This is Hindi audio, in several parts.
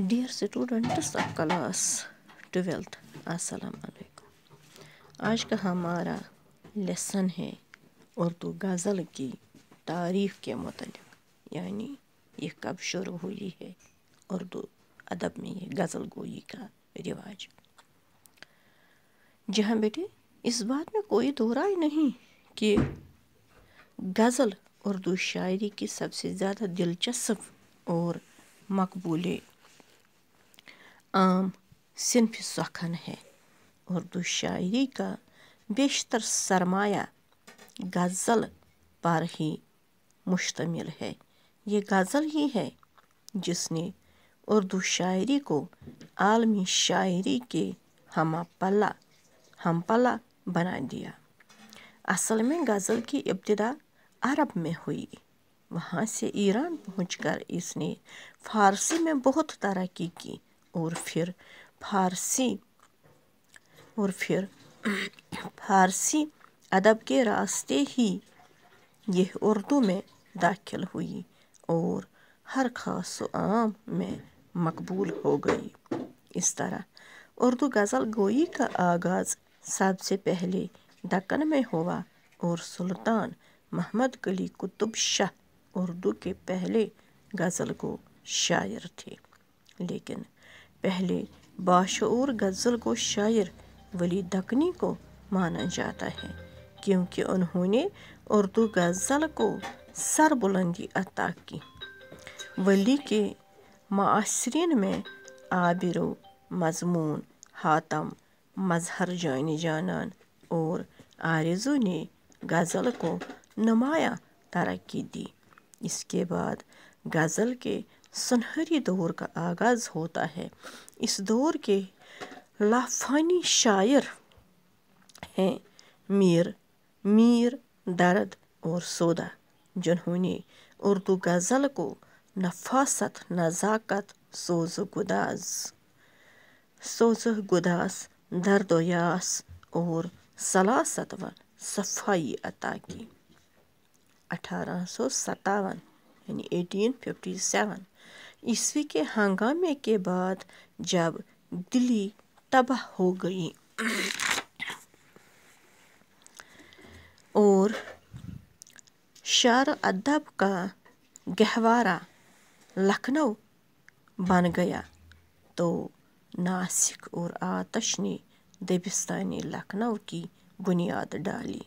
dear students of class twelfth अस्सलाम वालेकुम आज का हमारा लेसन है उर्दू गज़ल की तारीफ़ के मतलब यानी ये कब शुरू हुई है उर्दू अदब में ये गज़ल गोई का रिवाज जी हाँ बेटे इस बात में कोई दोराय नहीं कि गज़ल उर्दू शायरी की सबसे ज़्यादा दिलचस्प और मकबूल आम सिनफ सखन है उर्दू शायरी का बेशतर सरमाया गज़ल पर ही मुश्तमिल है ये गज़ल ही है जिसने उर्दू शायरी को आलमी शायरी के हम पला हम पला बना दिया असल में गज़ल की इब्तदा अरब में हुई वहाँ से ईरान कर इसने फ़ारसी में बहुत तरक्की की और फिर फारसी और फिर फारसी अदब के रास्ते ही यह उर्दू में दाखिल हुई और हर खास आम में मकबूल हो गई इस तरह उर्दू गज़ल गोई का आगाज़ सबसे पहले दक्कन में हुआ और सुल्तान मोहम्मद गली कुतुब शाह उर्दू के पहले गज़ल को शायर थे लेकिन पहले बाशूर गज़ल को शायर वली दकनी को माना जाता है क्योंकि उन्होंने उर्दू गज़ल को सरबुलंदी अता की वली के मासरीन में आबिर मजमून हातम मजहर जान जानान और आरजू ने गज़ल को नुमाया तरक्की दी इसके बाद गज़ल के सुनहरी दौर का आगाज़ होता है इस दौर के लाफानी शायर हैं मीर मीर दर्द और सौदा जिन्होंने उर्दू गज़ल को नफासत नज़ाकत सोज गुदाज सोज गुदास दर्द यास और सलासत व सफाई अता की अठारह सौ सत्तावन यानी एटीन फिफ्टी सेवन ईस्वी के हंगामे के बाद जब दिल्ली तबाह हो गई और शार अदब का गहवारा लखनऊ बन गया तो नासिक और आतश ने देबिस्तानी लखनऊ की बुनियाद डाली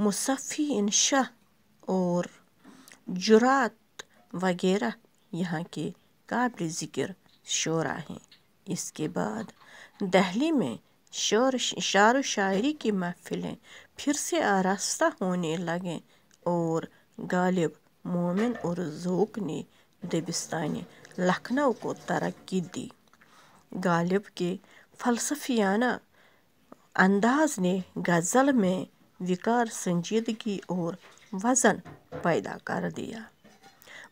मुसफ़ी शाह और जुरात वगैरह यहाँ के काबिल ज़िक्र शोरा हैं इसके बाद दहली में शोर शार शायरी की महफ़िलें फिर से आरास्ता होने लगें और गालिब मोमिन और ज़ोक ने दबिस्तान लखनऊ को तरक्की दी गालिब के फलसफियाना अंदाज ने गज़ल में विकार संजीदगी और वज़न पैदा कर दिया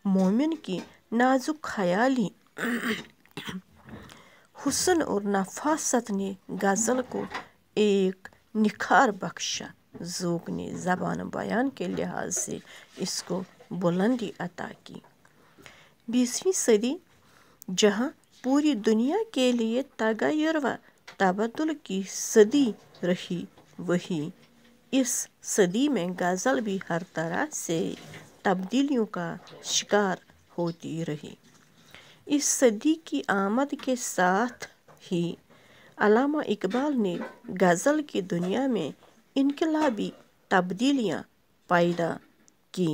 मोमिन की नाजुक ख्याली हुसन और नफासत ने गज़ल को एक निखार बख्शा जोक ने ज़बान बयान के लिहाज से इसको बुलंदी अता की बीसवीं सदी जहाँ पूरी दुनिया के लिए तगैर व तबदुल की सदी रही वही इस सदी में गज़ल भी हर तरह से तब्दीलियों का शिकार होती रही इस सदी की आमद के साथ ही अलामा इकबाल ने गज़ल की दुनिया में इनकलाबी तब्दीलियाँ पैदा की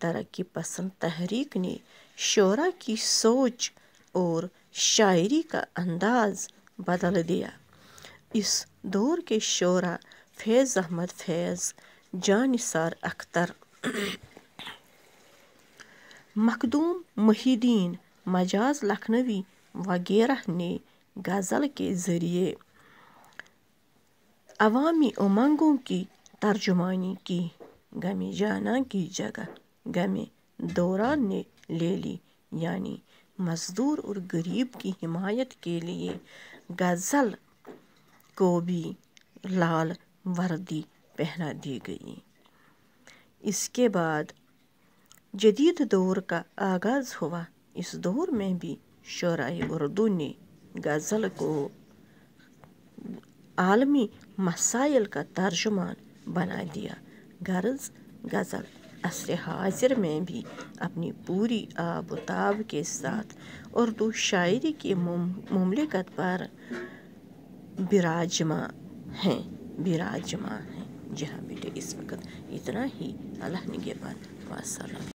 तरक्की पसंद तहरीक ने शोरा की सोच और शायरी का अंदाज बदल दिया इस दौर के शोरा फैज़ अहमद फैज़ जानिसार अख्तर मखदूम मही मजाज लखनवी वगैरह ने गज़ल के ज़रिए अवामी उमंगों की तर्जुमानी की गम जाना की जगह गमे दौरान ने ले ली यानी मज़दूर और गरीब की हिमायत के लिए गज़ल को भी लाल वर्दी पहना दी गई इसके बाद जदीद दौर का आगाज़ हुआ इस दौर में भी शराय उर्दू ने गज़ल को आलमी मसाइल का तर्जुमान बना दिया गर्ज गज़ल असर हाजिर में भी अपनी पूरी आब के साथ उर्दू शायरी की ममलिकत पर बिराजमा हैं बिराजमा हैं जहाँ बेटे इस वक्त इतना ही अल्लाह ने के बाद